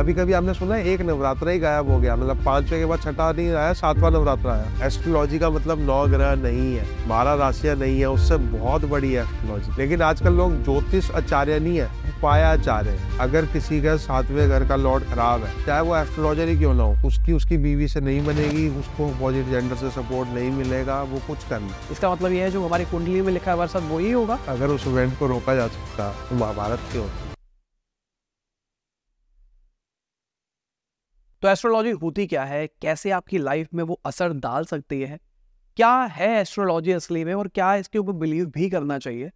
कभी कभी आपने सुना है एक नवरात्रा ही गायब हो गया मतलब पांचवे के बाद छठा नहीं आया सातवां नवरात्र आया एस्ट्रोलॉजी का मतलब नौ ग्रह नहीं है बारह राशियां नहीं है उससे बहुत बड़ी है एस्ट्रोलॉजी लेकिन आजकल लोग ज्योतिष आचार्य नहीं है उपायाचार्य अगर किसी का सातवें घर का लॉर्ड खराब है चाहे वो एस्ट्रोलॉजर ही क्यों ना हो उसकी उसकी बीवी से नहीं बनेगी उसको अपोजिट जेंडर से सपोर्ट नहीं मिलेगा वो कुछ करना इसका मतलब ये है जो हमारी कुंडली में लिखा है हमारे वही होगा अगर उस इवेंट को रोका जा सकता तो महाभारत क्यों तो एस्ट्रोलॉजी होती क्या है कैसे आपकी लाइफ में वो असर डाल सकती है क्या है एस्ट्रोलॉजी असली में और क्या इसके ऊपर बिलीव भी करना चाहिए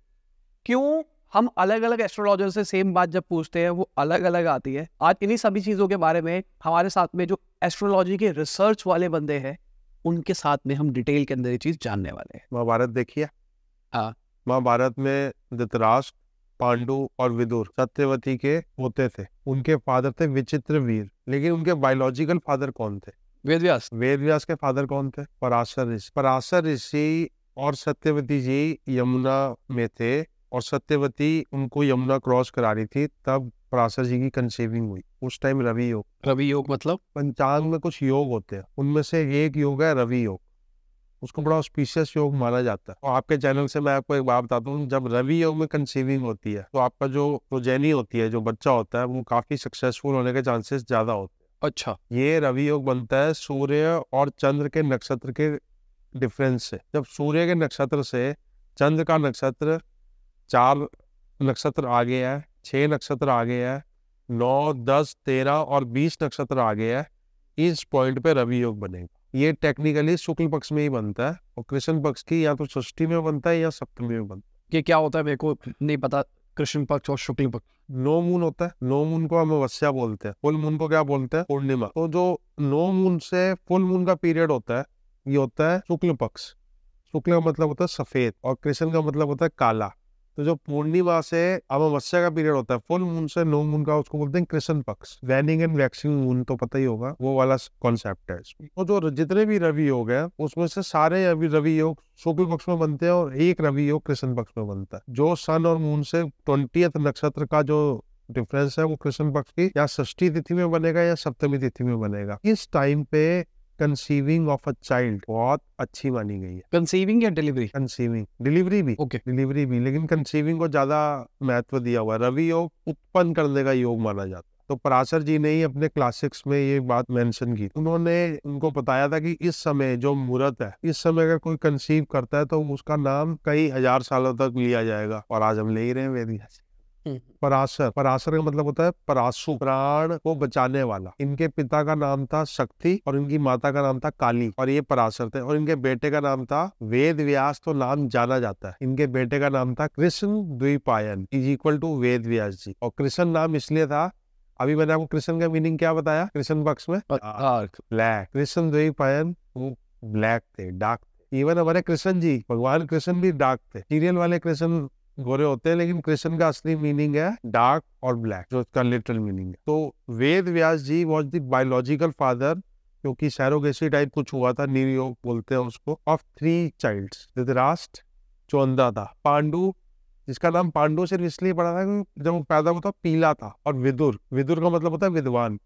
क्यों हम अलग अलग एस्ट्रोलॉजर से सेम बात जब पूछते हैं वो अलग अलग आती है आज इन्हीं सभी चीज़ों के बारे में हमारे साथ में जो एस्ट्रोलॉजी के रिसर्च वाले बंदे हैं उनके साथ में हम डिटेल के अंदर ये चीज़ जानने वाले हैं महाभारत देखिए हाँ महाभारत में धृतराष्ट्र पांडु और विदुर सत्यवती के होते थे उनके फादर थे विचित्र वीर लेकिन उनके बायोलॉजिकल फादर कौन थे वेद व्यास वेद व्यास के फादर कौन थे पराशर ऋषि पराशर ऋषि और सत्यवती जी यमुना में थे और सत्यवती उनको यमुना क्रॉस करा रही थी तब पराशर जी की कंसेविंग हुई उस टाइम रवि योग रवि योग मतलब पंचांग में कुछ योग होते हैं उनमें से एक योग है रवि योग उसको बड़ा ऑस्पिशियस योग माना जाता है और आपके चैनल से मैं आपको एक बात बताता हूँ जब रवि योग में कंसीविंग होती है तो आपका जो प्रोजेनी होती है जो बच्चा होता है वो काफी सक्सेसफुल होने के चांसेस ज्यादा होते हैं अच्छा ये रवि योग बनता है सूर्य और चंद्र के नक्षत्र के डिफरेंस से जब सूर्य के नक्षत्र से चंद्र का नक्षत्र चार नक्षत्र आगे है छः नक्षत्र आगे है नौ दस तेरह और बीस नक्षत्र आगे है इस पॉइंट पे रवि योग बनेगा ये टेक्निकली शुक्ल पक्ष में ही बनता है और कृष्ण पक्ष की या तो षष्ठी में बनता है या सप्तमी में बनता है ये क्या होता है मेरे को नहीं पता कृष्ण पक्ष और शुक्ल पक्ष नो मून होता है नो मून को अमावस्या बोलते हैं फुल मून को क्या बोलते हैं पूर्णिमा तो जो नो मून से फुल मून का पीरियड होता है ये होता है शुक्ल पक्ष शुक्ल का मतलब होता है सफेद और कृष्ण का मतलब होता है काला तो जो पूर्णिमा से अमावस्या का पीरियड होता है फुल मून से नो मून का उसको बोलते हैं कृष्ण पक्ष वैनिंग एंड वैक्सिंग मून तो पता ही होगा वो वाला कॉन्सेप्ट है इसमें तो जो जितने भी रवि योग है उसमें से सारे अभी रवि योग शुक्ल पक्ष में बनते हैं और एक रवि योग कृष्ण पक्ष में बनता है जो सन और मून से ट्वेंटी नक्षत्र का जो डिफरेंस है वो कृष्ण पक्ष की या षष्ठी तिथि में बनेगा या सप्तमी तिथि में बनेगा इस टाइम पे कंसीविंग ऑफ अ चाइल्ड बहुत अच्छी मानी गई है कंसीविंग या डिलीवरी कंसीविंग डिलीवरी भी ओके okay. डिलीवरी भी लेकिन कंसीविंग को ज्यादा महत्व दिया हुआ है रवि योग उत्पन्न करने का योग माना जाता है तो पराशर जी ने ही अपने क्लासिक्स में ये बात मेंशन की उन्होंने उनको बताया था कि इस समय जो मुहूर्त है इस समय अगर कोई कंसीव करता है तो उसका नाम कई हजार सालों तक लिया जाएगा और आज हम ले ही रहे हैं वेदिया से हम्म। पराशर पराशर का मतलब होता है पराशु प्राण को बचाने वाला इनके पिता का नाम था शक्ति और इनकी माता का नाम था काली और ये पराशर थे और इनके बेटे का नाम था वेद व्यास तो नाम जाना जाता है इनके बेटे का नाम था Krishna Dwaipayana is equal to Ved Vyas ji और कृष्ण नाम इसलिए था अभी मैंने आपको कृष्ण का मीनिंग क्या बताया कृष्ण पक्ष में हाँ। हाँ, ब्लैक कृष्ण द्विपायन वो ब्लैक थे डार्क इवन हमारे कृष्ण जी भगवान कृष्ण भी डार्क थे सीरियल वाले कृष्ण गोरे होते हैं लेकिन कृष्ण का असली मीनिंग है डार्क और ब्लैक जो इसका लिटरल मीनिंग है तो Ved Vyas ji was the biological father क्योंकि सैरोगेसी टाइप कुछ हुआ था न्यूयॉर्क बोलते हैं उसको ऑफ थ्री चाइल्ड धृतराष्ट्र जो अंधा था पांडु जिसका नाम पांडु सिर्फ इसलिए पड़ा था क्योंकि जब वो पैदा होता पीला था और विदुर विदुर का मतलब होता है विद्वान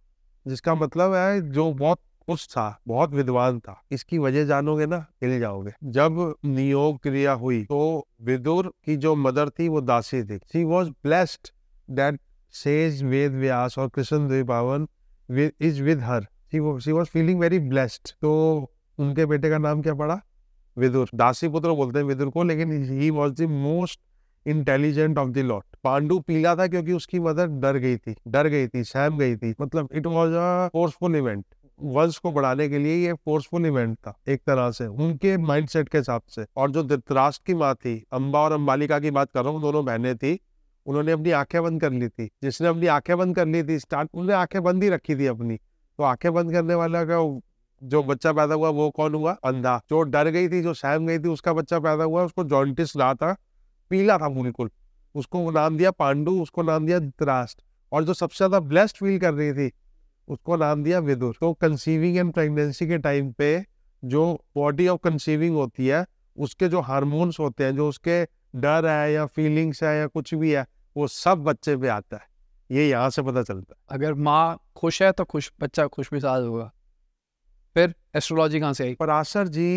जिसका मतलब है जो बहुत कुछ था बहुत विद्वान था इसकी वजह जानोगे ना हिल जाओगे जब नियोग क्रिया हुई तो विदुर की जो मदर थी वो दासी थी she was blessed that sage Ved Vyas और कृष्ण देवावन is with her she was feeling very blessed तो उनके बेटे का नाम क्या पड़ा विदुर दासी पुत्र बोलते हैं विदुर को लेकिन he was the most intelligent of the lot Pandu पीला था क्योंकि उसकी मदर डर गई थी डर गई थी सहम गई थी मतलब it was a forceful event वंश को बढ़ाने के लिए ये फोर्सफुल इवेंट था एक तरह से उनके माइंडसेट के हिसाब से और जो धृतराष्ट्र की माँ थी अम्बा और अम्बालिका की बात कर रहा हूँ दोनों बहनें थी उन्होंने अपनी आंखें बंद कर ली थी जिसने अपनी आंखें बंद कर ली थी स्टार्ट उन्होंने आंखें बंद ही रखी थी अपनी तो आंखें बंद करने वाला का जो बच्चा पैदा हुआ वो कौन हुआ अंधा जो डर गई थी जो सहम गई थी उसका बच्चा पैदा हुआ उसको जॉइंटिस रहा था पीला था बिल्कुल उसको नाम दिया पांडू उसको नाम दिया धृतराष्ट्र और जो सबसे ज्यादा ब्लेस्ड फील कर रही थी उसको नाम दिया विदुर तो कंसीविंग एंड प्रेगनेंसी के टाइम पे जो बॉडी ऑफ कंसीविंग होती है उसके जो हार्मोन्स होते हैं जो उसके डर है या फीलिंग्स है या कुछ भी है वो सब बच्चे पे आता है ये यहाँ से पता चलता है अगर माँ खुश है तो खुश बच्चा खुश मिजाज होगा फिर एस्ट्रोलॉजी कहाँ से आई पराशर जी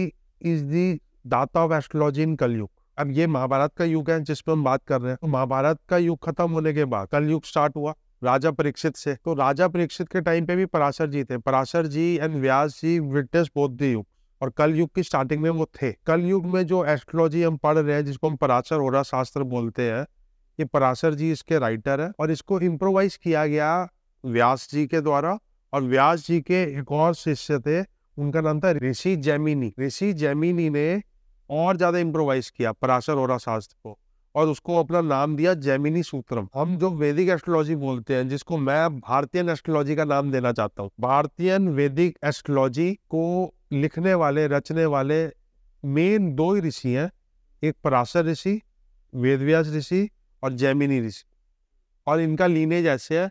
इज दी दाता ऑफ एस्ट्रोलॉजी इन कलयुग अब ये महाभारत का युग है जिसपे हम बात कर रहे हैं तो महाभारत का युग खत्म होने के बाद कलयुग स्टार्ट हुआ राजा परीक्षित से तो राजा परीक्षित के टाइम पे भी पराशर जी थे पराशर जी एंड व्यास जी ब्रिटिश बौद्ध युग और कल युग की स्टार्टिंग में वो थे कल युग में जो एस्ट्रोलॉजी हम पढ़ रहे हैं जिसको हम पराशर ओरा शास्त्र बोलते हैं ये पराशर जी इसके राइटर है और इसको इम्प्रोवाइज किया गया व्यास जी के द्वारा और व्यास जी के एक और शिष्य थे उनका नाम था ऋषि जैमिनी ऋषि जैमिनी ने और ज्यादा इम्प्रोवाइज किया पराशर ओरा शास्त्र को और उसको अपना नाम दिया जैमिनी सूत्रम हम जो वैदिक एस्ट्रोलॉजी बोलते हैं जिसको मैं भारतीय एस्ट्रोलॉजी का नाम देना चाहता हूँ भारतीय वैदिक एस्ट्रोलॉजी को लिखने वाले रचने वाले मेन दो ही ऋषि हैं एक पराशर ऋषि वेदव्यास ऋषि और जैमिनी ऋषि और इनका लीनेज ऐसे है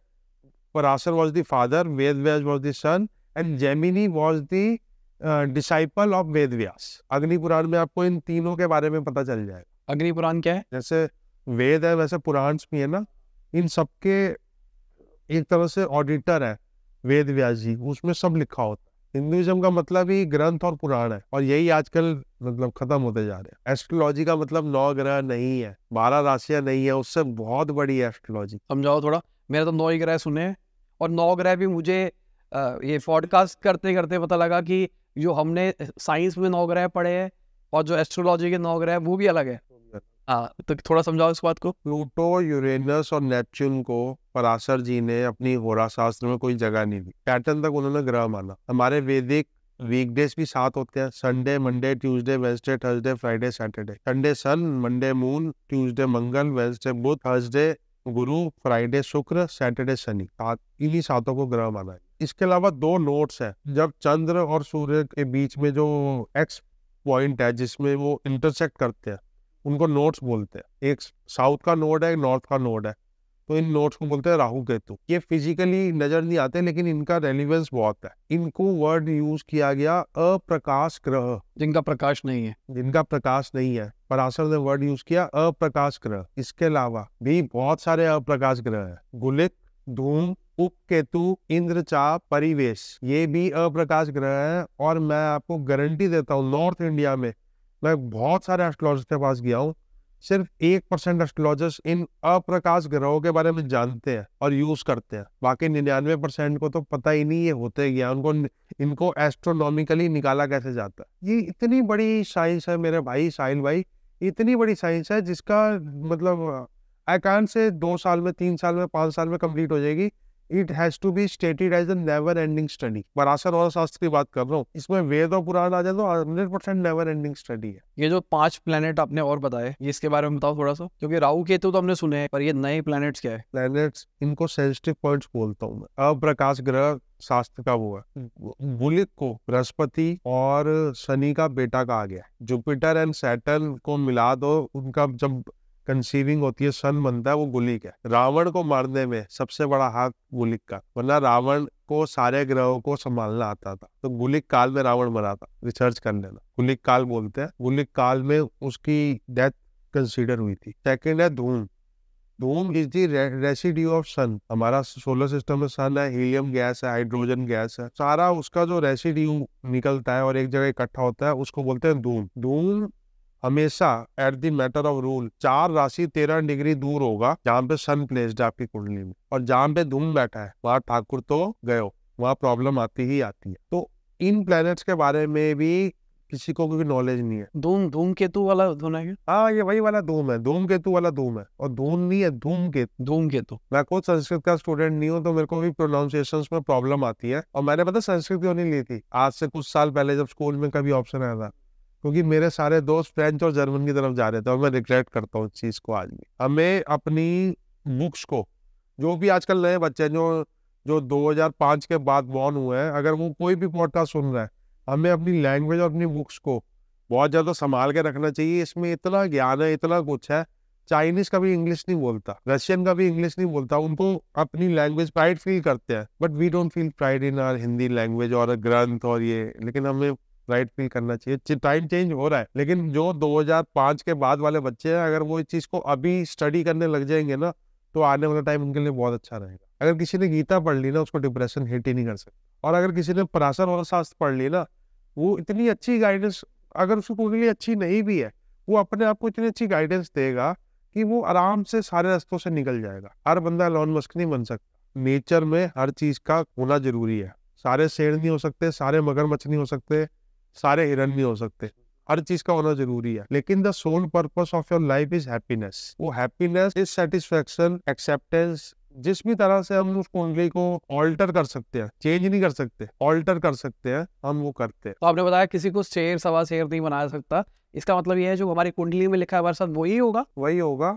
Parashar was the father Vedvyas was the son and Jaimini was the disciple of Vedvyas Agni Purana में आपको इन तीनों के बारे में पता चल जाएगा अग्नि पुराण क्या है जैसे वेद है वैसे पुराण भी है ना इन सबके एक तरह से ऑडिटर है वेद व्यास जी उसमें सब लिखा होता है हिंदुइज्म का मतलब ही ग्रंथ और पुराण है और यही आजकल मतलब खत्म होते जा रहे हैं एस्ट्रोलॉजी का मतलब नौ ग्रह नहीं है बारह राशियां नहीं है उससे बहुत बड़ी है एस्ट्रोलॉजी समझाओ थोड़ा मेरा तो नौ ही ग्रह सुने और नौ ग्रह भी मुझे ये पॉडकास्ट करते करते पता लगा कि जो हमने साइंस में नौ ग्रह पढ़े हैं और जो एस्ट्रोलॉजी के नौ ग्रह वो भी अलग है हाँ तो थोड़ा समझाओ इस बात को प्लूटो यूरेनस और नेपच्यून को पराशर जी ने अपनी होरा शास्त्र में कोई जगह नहीं दी पैटर्न तक उन्होंने ग्रह माना हमारे वैदिक वीकडेज भी सात होते हैं Sunday Monday Tuesday Wednesday Thursday Friday Saturday Sunday sun Monday moon Tuesday Mangal Wednesday Budh Thursday Guru Friday Shukra Saturday Shani सात इन्हीं सातों को ग्रह माना है इसके अलावा दो नोट्स हैं जब चंद्र और सूर्य के बीच में जो एक्स पॉइंट है जिसमें वो इंटरसेक्ट करते हैं उनको नोट्स बोलते हैं एक साउथ का नोड है एक नॉर्थ का नोड है तो इन नोट्स को बोलते हैं राहु केतु ये फिजिकली नजर नहीं आते लेकिन इनका रेलिवेंस बहुत है इनको वर्ड यूज किया गया अप्रकाश ग्रह जिनका प्रकाश नहीं है जिनका प्रकाश नहीं है पराशर ने वर्ड यूज किया अप्रकाश ग्रह इसके अलावा भी बहुत सारे अप्रकाश ग्रह है गुलित धूम उप केतु इंद्रचाप परिवेश ये भी अप्रकाश ग्रह है और मैं आपको गारंटी देता हूँ नॉर्थ इंडिया में मैं बहुत सारे एस्ट्रोलॉजर के पास गया हूँ सिर्फ एक परसेंट एस्ट्रोलॉजर्स इन अप्रकाश ग्रहों के बारे में जानते हैं और यूज करते हैं बाकी निन्यानवे परसेंट को तो पता ही नहीं ये होते क्या उनको इनको एस्ट्रोनॉमिकली निकाला कैसे जाता है ये इतनी बड़ी साइंस है मेरे भाई साहिल भाई इतनी बड़ी साइंस है जिसका मतलब आई कान से दो साल में तीन साल में पाँच साल में कंप्लीट हो जाएगी it has to be stated as never ending study Parashar और शास्त्र की बात कर रहा हूँ इसमें वेद और पुराण आ जाए तो hundred percent never ending study है ये जो पांच प्लेनेट आपने और बताए इसके बारे में बताओ थोड़ा सा क्योंकि राहु केतु तो हमने सुने हैं पर ये नए प्लैनेट्स क्या है प्लैनेट्स इनको सेंसिटिव पॉइंट्स बोलता हूँ मैं अप्रकाश ग्रह शास्त्र का वो है बुलित को बृहस्पति और शनि का बेटा कहा गया जुपिटर एंड सैटर्न को मिला दो उनका जब कंसीविंग होती है सन बनता है वो गुलिक है रावण को मारने में सबसे बड़ा हाथ गुलिक का वरना रावण को सारे ग्रहों को संभालना आता था तो गुलिक काल में रावण मरा था रिसर्च कर लेना गुलिक काल बोलते हैं गुलिक काल में उसकी डेथ कंसीडर हुई थी सेकेंड है Dhoom Dhoom is the residue of sun हमारा सोलर सिस्टम में सन है हीलियम गैस है हाइड्रोजन गैस है सारा उसका जो रेसिड्यू निकलता है और एक जगह इकट्ठा होता है उसको बोलते हैं धूम धूम हमेशा at the matter of rule चार राशि तेरह डिग्री दूर होगा जहाँ पे सन प्लेस्ड है आपकी कुंडली में और जहाँ पे धूम बैठा है वहां ठाकुर तो गयो वहाँ प्रॉब्लम आती ही आती है तो इन प्लैनेट्स के बारे में भी किसी को कोई नॉलेज नहीं है धूम धूम केतु वाला धूम है हाँ ये वही वाला धूम है धूम केतु वाला धूम है और धूम नहीं है धूम केतु धूम केतु मैं कोई संस्कृत का स्टूडेंट नहीं हूँ तो मेरे को भी प्रोनाउंसिएशन में प्रॉब्लम आती है और मैंने पता संस्कृत क्यों नहीं ली थी आज से कुछ साल पहले जब स्कूल में कभी ऑप्शन आया था क्योंकि मेरे सारे दोस्त फ्रेंच और जर्मन की तरफ जा रहे थे और मैं रिग्रेट करता हूँ इस चीज़ को आज भी हमें अपनी बुक्स को जो भी आजकल नए बच्चे हैं जो जो 2005 के बाद बॉर्न हुए हैं अगर वो कोई भी पॉडकास्ट सुन रहा है हमें अपनी लैंग्वेज और अपनी बुक्स को बहुत ज़्यादा संभाल के रखना चाहिए इसमें इतना ज्ञान है इतना कुछ है चाइनीज का भी इंग्लिश नहीं बोलता रशियन का भी इंग्लिश नहीं बोलता उनको अपनी लैंग्वेज प्राइड फील करते हैं but we don't feel pride in our Hindi language और ग्रंथ और ये लेकिन हमें राइट फील करना चाहिए टाइम चेंज हो रहा है लेकिन जो 2005 के बाद वाले बच्चे हैं अगर वो इस चीज को अभी स्टडी करने लग जाएंगे ना तो आने वाला टाइम उनके लिए बहुत अच्छा रहेगा अगर किसी ने गीता पढ़ ली ना उसको डिप्रेशन हिट ही नहीं कर सकता और अगर किसी ने पराशर और शास्त्र पढ़ ली ना वो इतनी अच्छी गाइडेंस अगर उसको उनके लिए अच्छी नहीं भी है वो अपने आप को इतनी अच्छी गाइडेंस देगा कि वो आराम से सारे रास्तों से निकल जाएगा हर बंदा लॉन मस्क नहीं बन सकता नेचर में हर चीज का होना जरूरी है सारे शेर नहीं हो सकते सारे मगरमच्छ नहीं हो सकते सारे हिरन भी हम्म। हो सकते हर चीज का होना जरूरी है लेकिन the sole purpose of your life is happiness वो हैप्पीनेस इज सेटिस्फेक्शन एक्सेप्टेंस जिस भी तरह से हम उस कुंडली को ऑल्टर कर सकते हैं चेंज नहीं कर सकते ऑल्टर कर सकते हैं हम वो करते हैं तो आपने बताया किसी को शेर सवा शेर नहीं बना सकता इसका मतलब ये है जो हमारी कुंडली में लिखा है हमारे साथ वही होगा वही होगा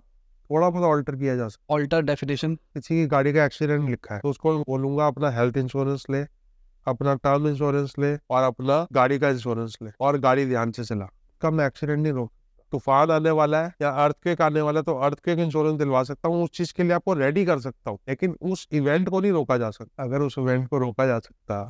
थोड़ा बहुत ऑल्टर किया जा सकता ऑल्टर डेफिनेशन किसी की गाड़ी का एक्सीडेंट लिखा है तो उसको बोलूंगा अपना हेल्थ इंश्योरेंस ले अपना टर्म इंश्योरेंस ले और अपना गाड़ी का इंश्योरेंस ले और गाड़ी ध्यान से चला कम एक्सीडेंट नहीं रोक तूफान आने वाला है या अर्थ केक आने वाला है तो अर्थक्वेक इंश्योरेंस दिलवा सकता हूँ उस चीज के लिए आपको रेडी कर सकता हूँ लेकिन उस इवेंट को नहीं रोका जा सकता अगर उस इवेंट को रोका जा सकता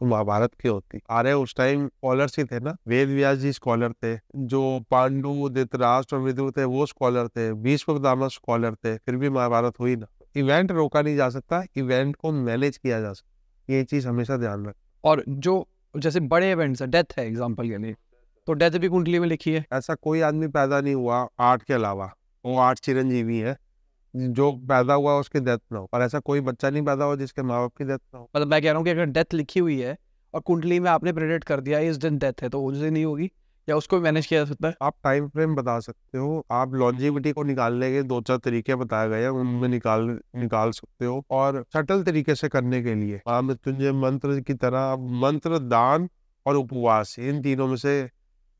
तो महाभारत की होती आर्य उस टाइम स्कॉलर ही थे ना वेद व्यास जी स्कॉलर थे जो पांडु दृतराष्ट्र और विद्रु थे वो स्कॉलर थे भीष्म स्कॉलर थे फिर भी महाभारत हुई ना इवेंट रोका नहीं जा सकता इवेंट को मैनेज किया जा सकता ये चीज़ हमेशा ध्यान रख और जो जैसे बड़े इवेंट्स है डेथ है एग्जाम्पल के लिए तो डेथ भी कुंडली में लिखी है ऐसा कोई आदमी पैदा नहीं हुआ आर्ट के अलावा वो आर्ट चिरंजीवी है जो पैदा हुआ उसकी डेथ ना हो और ऐसा कोई बच्चा नहीं पैदा हुआ जिसके माँ बाप की डेथ ना हो मतलब मैं कह रहा हूँ कि अगर डेथ लिखी हुई है और कुंडली में आपने प्रेडिक्ट कर दिया इस दिन डेथ है तो उस दिन नहीं होगी या उसको मैनेज किया जा सकता है आप टाइम फ्रेम बता सकते हो आप लॉन्जिविटी को निकालने के दो चार तरीके बताए गए हैं उनमें निकाल निकाल सकते हो और सटल तरीके से करने के लिए मृत्युंजय मंत्र की तरह मंत्र दान और उपवास इन तीनों में से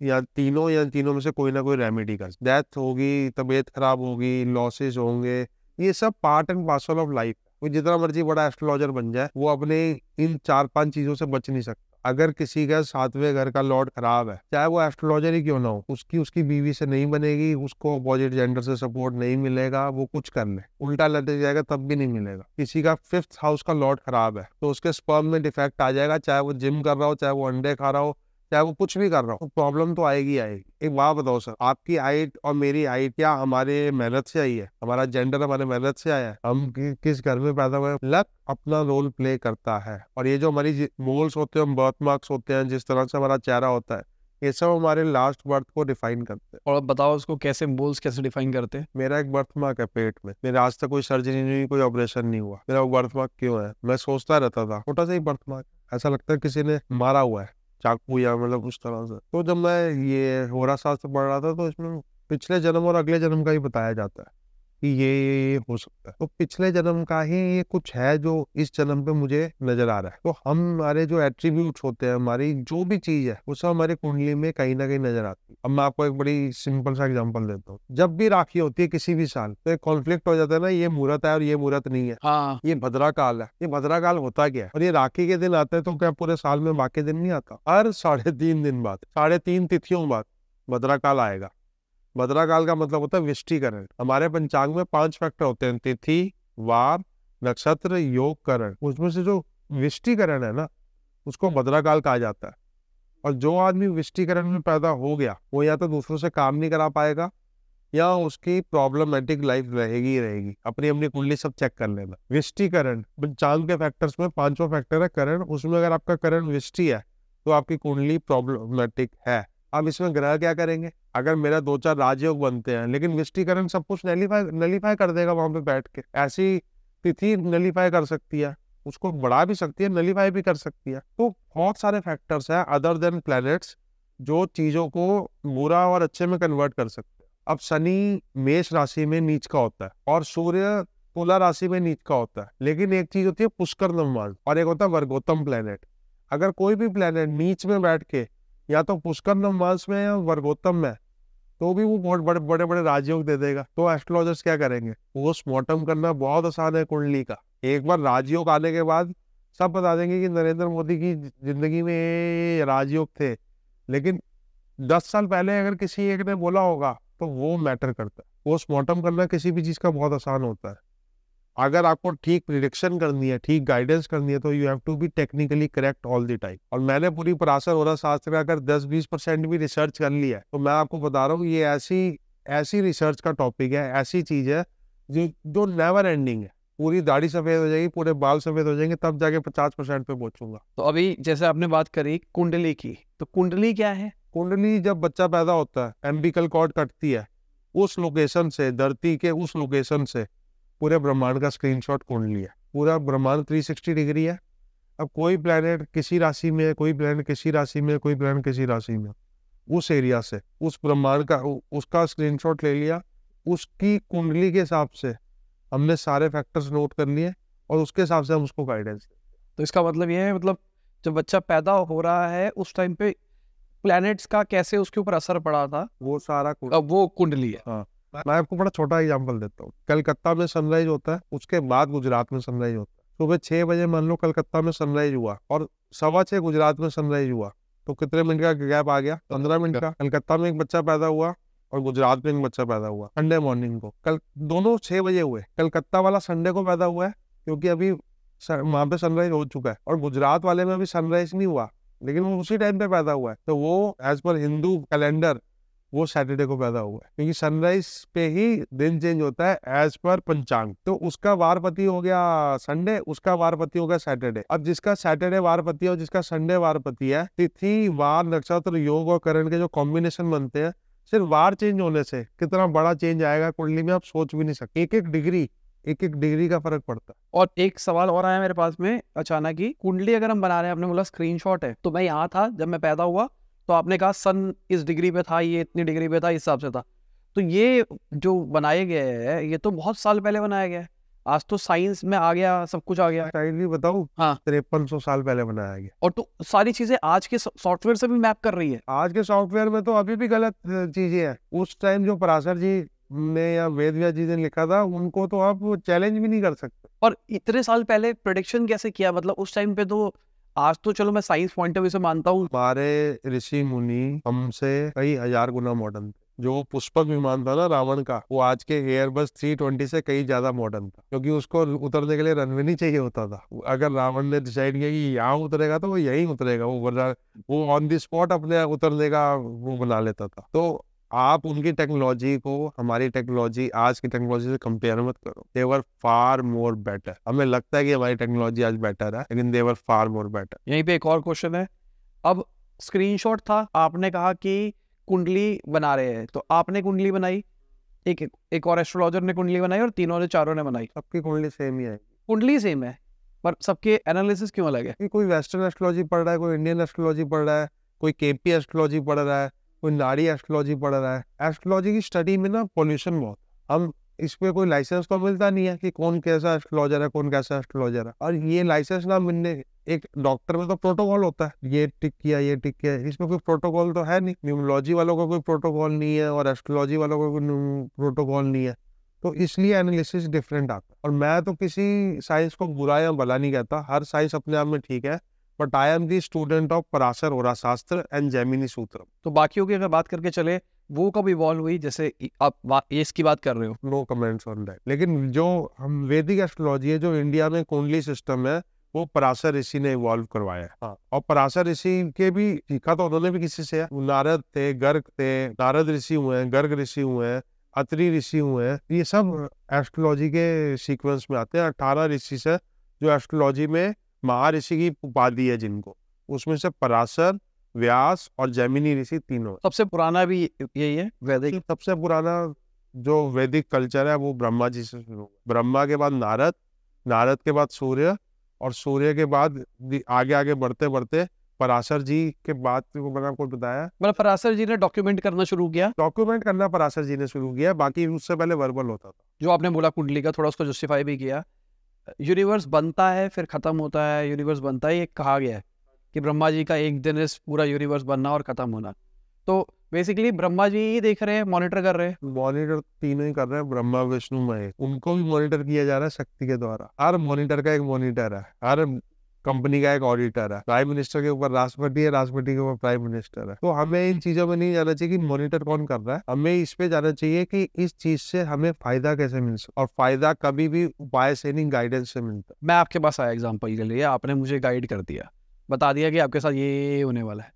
या तीनों या तीनों में से कोई ना कोई रेमेडी कर डेथ होगी तबीयत खराब होगी लॉसेस होंगे ये सब part and parcel of life कोई जितना मर्जी बड़ा एस्ट्रोलॉजर बन जाए वो अपने इन चार पांच चीजों से बच नहीं सकता अगर किसी का सातवें घर का लॉर्ड खराब है चाहे वो एस्ट्रोलॉजर ही क्यों ना हो उसकी उसकी बीवी से नहीं बनेगी उसको अपोजिट जेंडर से सपोर्ट नहीं मिलेगा वो कुछ कर ले उल्टा लट जाएगा तब भी नहीं मिलेगा किसी का फिफ्थ हाउस का लॉर्ड खराब है तो उसके स्पर्म में डिफेक्ट आ जाएगा चाहे वो जिम कर रहा हो चाहे वो अंडे खा रहा हो चाहे वो कुछ भी कर रहा हो तो प्रॉब्लम तो आएगी आएगी एक बात बताओ सर आपकी हाइट और मेरी हाइट क्या हमारे मेहनत से आई है हमारा जेंडर हमारे मेहनत से आया है हम कि, किस घर में पैदा हुए लक अपना रोल प्ले करता है और ये जो हमारी मोल्स होते हैं बर्थ मार्क्स होते हैं जिस तरह से हमारा चेहरा होता है ये सब हमारे लास्ट बर्थ को डिफाइन करते हैं और अब बताओ उसको कैसे बोल्स कैसे डिफाइन करते हैं मेरा एक बर्थ मार्क है पेट में मेरे आज तक कोई सर्जरी नहीं हुई कोई ऑपरेशन नहीं हुआ मेरा वो बर्थ मार्क क्यों है मैं सोचता रहता था छोटा सा ही बर्थ मार्क ऐसा लगता है किसी ने मारा हुआ है चाकू या मतलब उस तरह से तो जब मैं ये होरा शास्त्र पढ़ रहा था तो इसमें पिछले जन्म और अगले जन्म का ही बताया जाता है कि ये ये ये हो सकता है तो पिछले जन्म का ही ये कुछ है जो इस जन्म पे मुझे नजर आ रहा है तो हम हमारे जो एट्रीब्यूट होते हैं हमारी जो भी चीज है वो सब हमारे कुंडली में कहीं ना कहीं नजर आती है अब मैं आपको एक बड़ी सिंपल सा एग्जाम्पल देता हूँ जब भी राखी होती है किसी भी साल तो एक कॉन्फ्लिक्ट हो जाता है ना ये मुहूर्त है और ये मुहूर्त नहीं है हाँ ये भद्रा काल है ये भद्रा काल होता क्या है और ये राखी के दिन आते है तो क्या पूरे साल में बाकी दिन नहीं आता हर साढ़े तीन दिन बाद साढ़े तीन तिथियों बाद भद्रा काल आएगा भद्रा काल का मतलब होता है विष्टिकरण हमारे पंचांग में पांच फैक्टर होते हैं तिथि वार नक्षत्र योग करण उसमें से जो विष्टिकरण है ना उसको भद्रा हम्म। काल कहा जाता है और जो आदमी विष्टिकरण में हम्म। पैदा हो गया वो या तो दूसरों से काम नहीं करा पाएगा या उसकी प्रॉब्लमेटिक लाइफ रहेगी ही रहेगी अपनी अपनी कुंडली सब चेक कर लेना विष्टिकरण चांद के फैक्टर्स में पांचवा फैक्टर है करण उसमें अगर आपका करण विष्टि है तो आपकी कुंडली प्रॉब्लमेटिक है अब इसमें ग्रह क्या करेंगे अगर मेरा दो चार राजयोग बनते हैं लेकिन विष्टिकरण सब कुछ नलीफाई नलीफाई कर देगा वहां पे बैठ के ऐसी तिथि नलीफाई कर सकती है उसको बढ़ा भी सकती है नलीफाई भी कर सकती है तो बहुत सारे फैक्टर्स हैं अदर देन प्लैनेट्स जो चीजों को बुरा और अच्छे में कन्वर्ट कर सकते हैं अब शनि मेष राशि में नीच का होता है और सूर्य तुला राशि में नीच का होता है लेकिन एक चीज होती है पुष्कर नम्बाज और एक होता है वर्गोत्तम प्लेनेट अगर कोई भी प्लेनेट नीच में बैठ के या तो पुष्कर वंश में या वर्गोत्तम में तो भी वो बहुत बड़े बड़े बड़े राजयोग दे देगा तो एस्ट्रोलॉजर्स क्या करेंगे पोस्टमार्टम करना बहुत आसान है कुंडली का एक बार राजयोग आने के बाद सब बता देंगे कि नरेंद्र मोदी की जिंदगी में राजयोग थे लेकिन दस साल पहले अगर किसी एक ने बोला होगा तो वो मैटर करता है पोस्टमार्टम करना किसी भी चीज़ का बहुत आसान होता है अगर आपको ठीक प्रिडिक्शन करनी है ठीक गाइडेंस करनी है तो you have to be technically correct all the time और मैंने पूरी परासर हो रहा शास्त्र का अगर 10-20 परसेंट भी रिसर्च कर लिया है तो मैं आपको बता रहा हूँ ये ऐसी ऐसी रिसर्च का टॉपिक है ऐसी चीज है जो जो नेवर एंडिंग है पूरी दाढ़ी सफेद हो जाएगी पूरे बाल सफेद हो जाएंगे तब जाके पचास परसेंट पे पहुंचूंगा तो अभी जैसे आपने बात करी कुंडली की तो कुंडली क्या है कुंडली जब बच्चा पैदा होता है एम्बिकल कॉर्ड कटती है उस लोकेशन से धरती के उस लोकेशन से पूरे ब्रह्मांड का स्क्रीनशॉट खोल लिया पूरा ब्रह्मांड 360 डिग्री है अब कोई प्लानट किसी राशि में कोई प्लानट किसी राशि में कोई प्लानट किसी राशि में उस एरिया से उस ब्रह्मांड का उसका स्क्रीनशॉट ले लिया उसकी कुंडली के हिसाब से हमने सारे फैक्टर्स नोट कर लिए और उसके हिसाब से हम उसको गाइडेंस तो इसका मतलब ये है मतलब जब बच्चा पैदा हो रहा है उस टाइम पे प्लैनेट्स का कैसे उसके ऊपर असर पड़ा था वो सारा अब वो कुंडली है हाँ मैं आपको बड़ा छोटा एग्जाम्पल देता हूँ कलकत्ता में सनराइज होता है उसके बाद गुजरात में सनराइज होता है सुबह छह बजे मान लो कलकत्ता में सनराइज हुआ और सवा छह गुजरात में सनराइज हुआ तो कितने मिनट का गैप आ गया पंद्रह मिनट का कलकत्ता में एक बच्चा पैदा हुआ और गुजरात में एक बच्चा पैदा हुआ संडे मॉर्निंग को कल दोनों छह बजे हुए कलकत्ता वाला संडे को पैदा हुआ है क्योंकि अभी वहां पे सनराइज हो चुका है और गुजरात वाले में अभी सनराइज नहीं हुआ लेकिन वो उसी टाइम पे पैदा हुआ है तो वो एज पर हिंदू कैलेंडर वो सैटरडे को पैदा हुआ है क्योंकि सनराइज पे ही दिन चेंज होता है एज पर पंचांग तो उसका वारपति हो गया संडे उसका वारपति हो गया सैटरडे अब जिसका सैटरडे वारपति है और जिसका संडे वारपति है तिथि वार नक्षत्र योग और करण के जो कॉम्बिनेशन बनते हैं सिर्फ वार चेंज होने से कितना बड़ा चेंज आएगा कुंडली में आप सोच भी नहीं सकते एक एक डिग्री एक एक डिग्री का फर्क पड़ता है और एक सवाल और आया मेरे पास में अचानक ही कुंडली अगर हम बना रहे हैं आपने बोला स्क्रीनशॉट है तो मैं यहाँ था जब मैं पैदा हुआ तो आपने कहा सन इस डिग्री पे था ये इतनी डिग्री पे था इस हिसाब से था तो ये जो बनाए गए हैं ये तो बहुत साल पहले बनाया गया है आज तो साइंस में आ गया सब कुछ आ गया साइंस बताऊं हाँ तिरपन सौ साल पहले बनाया गया और तो सारी चीजें आज के सॉफ्टवेयर से भी मैप कर रही है आज के सॉफ्टवेयर में तो अभी भी गलत चीजें हैं उस टाइम जो पराशर जी ने या वेद व्यास जी ने लिखा था उनको तो आप चैलेंज भी नहीं कर सकते और इतने साल पहले प्रोडिक्शन कैसे किया मतलब उस टाइम पे तो आज तो चलो मैं साइंस पॉइंट ऑफ व्यू से मानता हूँ हमारे ऋषि मुनि हमसे कई हजार गुना मॉडर्न थे जो पुष्पक विमान था ना रावण का वो आज के एयरबस 320 से कई ज्यादा मॉडर्न था क्योंकि उसको उतरने के लिए रनवे नहीं चाहिए होता था अगर रावण ने डिसाइड किया कि यहाँ उतरेगा तो वो यहीं उतरेगा वो वो ऑन द स्पॉट अपने उतरने का वो बना लेता था तो आप उनकी टेक्नोलॉजी को हमारी टेक्नोलॉजी आज की टेक्नोलॉजी से कंपेयर मत करो देवर फार मोर बेटर हमें लगता है कि हमारी टेक्नोलॉजी आज बेटर है लेकिन देवर फार मोर बेटर यहीं पे एक और क्वेश्चन है अब स्क्रीनशॉट था आपने कहा कि कुंडली बना रहे हैं तो आपने कुंडली बनाई एक एक और एस्ट्रोलॉजर ने कुंडली बनाई और तीनों ने चारों ने बनाई सबकी कुंडली सेम ही है कुंडली सेम है पर सबके एनालिसिस क्यों अलग है कोई वेस्टर्न एस्ट्रोलॉजी पढ़ रहा है कोई इंडियन एस्ट्रोलॉजी पढ़ रहा है कोई केपी एस्ट्रोलॉजी पढ़ रहा है कोई नारी एस्ट्रोलॉजी पढ़ रहा है एस्ट्रोलॉजी की स्टडी में ना पॉल्यूशन बहुत हम इस पर कोई लाइसेंस तो मिलता नहीं है कि कौन कैसा एस्ट्रोलॉजर है कौन कैसा एस्ट्रोलॉजर है और ये लाइसेंस ना मिलने एक डॉक्टर में तो प्रोटोकॉल होता है ये टिक किया ये टिक किया इसमें कोई प्रोटोकॉल तो है नहीं न्यूमोलॉजी वालों का को कोई प्रोटोकॉल नहीं है और एस्ट्रोलॉजी वालों का को कोई प्रोटोकॉल नहीं है तो इसलिए एनालिसिस डिफरेंट आता है और मैं तो किसी साइंस को बुरा या भला नहीं कहता हर साइंस अपने आप में ठीक है but I am the student of Parashar Hora Shastra and Jaimini सूत्र तो बाकी की अगर बात करके चले वो कब इवॉल्व हुई जैसे आप एस की बात कर रहे हो नो कमेंट्स ऑन दैट लेकिन जो हम वैदिक एस्ट्रोलॉजी है जो इंडिया में कुंडली सिस्टम है वो पराशर ऋषि ने इवॉल्व करवाया हाँ। और पराशर ऋषि के भी सीखा तो उन्होंने भी किसी से है नारद थे गर्ग थे नारद ऋषि हुए हैं गर्ग ऋषि हुए हैं अत्रि ऋषि हुए हैं ये सब एस्ट्रोलॉजी के सीक्वेंस में आते हैं अठारह ऋषि से जो एस्ट्रोलॉजी में महर्षि की उपाधि है जिनको उसमें से पराशर व्यास और जैमिनी ऋषि तीनों सबसे पुराना भी यही है वैदिक सबसे पुराना जो वैदिक कल्चर है वो ब्रह्मा जी से शुरू ब्रह्मा के बाद नारद नारद के बाद सूर्य और सूर्य के बाद आगे आगे बढ़ते बढ़ते पराशर जी के बाद को तो मैंने आपको बताया मतलब पराशर जी ने डॉक्यूमेंट करना शुरू किया डॉक्यूमेंट करना पराशर जी ने शुरू किया बाकी उससे पहले वर्बल होता था जो आपने बोला कुंडली का थोड़ा उसको जस्टिफाई भी किया यूनिवर्स बनता है फिर ख़त्म होता है यूनिवर्स बनता है ये कहा गया है कि ब्रह्मा जी का एक दिन इस पूरा यूनिवर्स बनना और ख़त्म होना तो बेसिकली ब्रह्मा जी ही देख रहे हैं मॉनिटर कर रहे हैं मॉनिटर तीनों ही कर रहे हैं ब्रह्मा विष्णु महेश उनको भी मॉनिटर किया जा रहा है शक्ति के द्वारा हर मॉनिटर का एक मॉनिटर है हर कंपनी का एक ऑडिटर है प्राइम मिनिस्टर के ऊपर राष्ट्रपति है राष्ट्रपति के ऊपर प्राइम मिनिस्टर है तो हमें इन चीजों में नहीं जाना चाहिए कि मॉनिटर कौन कर रहा है हमें इस पे जाना चाहिए कि इस चीज से हमें फायदा कैसे मिल सकता और फायदा कभी भी उपाय से नहीं गाइडेंस से मिलता मैं आपके पास आया एग्जाम्पल के लिए आपने मुझे गाइड कर दिया बता दिया कि आपके साथ ये होने वाला है